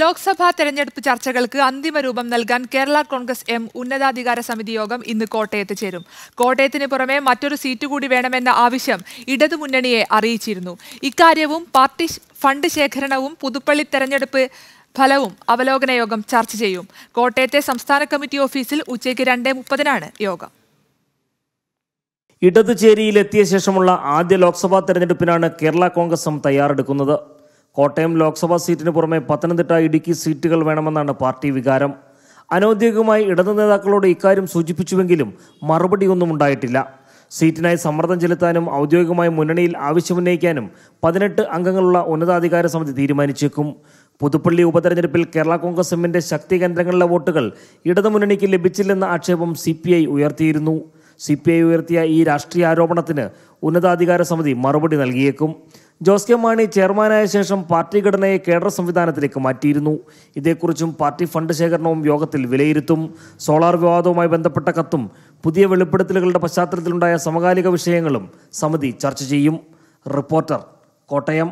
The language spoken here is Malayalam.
ലോക്സഭാ തെരഞ്ഞെടുപ്പ് ചർച്ചകൾക്ക് അന്തിമ രൂപം നൽകാൻ കേരള കോൺഗ്രസ് എം ഉന്നതാധികാര സമിതി യോഗം ഇന്ന് കോട്ടയത്ത് ചേരും കോട്ടയത്തിന് പുറമെ മറ്റൊരു സീറ്റ് കൂടി വേണമെന്ന ആവശ്യം ഇടതുമുന്നണിയെ അറിയിച്ചിരുന്നു ഇക്കാര്യവും പാർട്ടി ഫണ്ട് ശേഖരണവും പുതുപ്പള്ളി തെരഞ്ഞെടുപ്പ് ഫലവും അവലോകന യോഗം ചർച്ച ചെയ്യും കോട്ടയത്തെ സംസ്ഥാന കമ്മിറ്റി ഓഫീസിൽ ഉച്ചയ്ക്ക് രണ്ട് മുപ്പതിനാണ് യോഗം ഇടതുചേരിയിലെത്തിയ ശേഷമുള്ള ആദ്യ ലോക്സഭാ തെരഞ്ഞെടുപ്പിനാണ് കേരള കോൺഗ്രസും തയ്യാറെടുക്കുന്നത് കോട്ടയം ലോക്സഭാ സീറ്റിന് പുറമെ പത്തനംതിട്ട ഇടുക്കി സീറ്റുകൾ വേണമെന്നാണ് പാർട്ടി വികാരം അനൌദ്യോഗികമായി ഇടതു നേതാക്കളോട് ഇക്കാര്യം സൂചിപ്പിച്ചുവെങ്കിലും മറുപടിയൊന്നും ഉണ്ടായിട്ടില്ല സീറ്റിനായി സമ്മർദ്ദം ചെലുത്താനും ഔദ്യോഗികമായി മുന്നണിയിൽ ആവശ്യമുന്നയിക്കാനും പതിനെട്ട് അംഗങ്ങളുള്ള ഉന്നതാധികാര സമിതി തീരുമാനിച്ചേക്കും പുതുപ്പള്ളി ഉപതെരഞ്ഞെടുപ്പിൽ കേരള കോൺഗ്രസ് എമ്മിൻ്റെ ശക്തി കേന്ദ്രങ്ങളിലെ വോട്ടുകൾ ഇടതുമുന്നണിക്ക് ലഭിച്ചില്ലെന്ന ആക്ഷേപം സി ഉയർത്തിയിരുന്നു സി പി ഐ ഉയർത്തിയ ഈ രാഷ്ട്രീയ ആരോപണത്തിന് ഉന്നതാധികാര സമിതി മറുപടി നൽകിയേക്കും ജോസ് കെ മാണി ചെയർമാനായ ശേഷം പാർട്ടി ഘടനയെ കേഡർ സംവിധാനത്തിലേക്ക് മാറ്റിയിരുന്നു ഇതേക്കുറിച്ചും പാർട്ടി ഫണ്ട് ശേഖരണവും യോഗത്തിൽ വിലയിരുത്തും സോളാർ വിവാദവുമായി ബന്ധപ്പെട്ട കത്തും പുതിയ വെളിപ്പെടുത്തലുകളുടെ പശ്ചാത്തലത്തിലുണ്ടായ സമകാലിക വിഷയങ്ങളും സമിതി ചർച്ച ചെയ്യും റിപ്പോർട്ടർ കോട്ടയം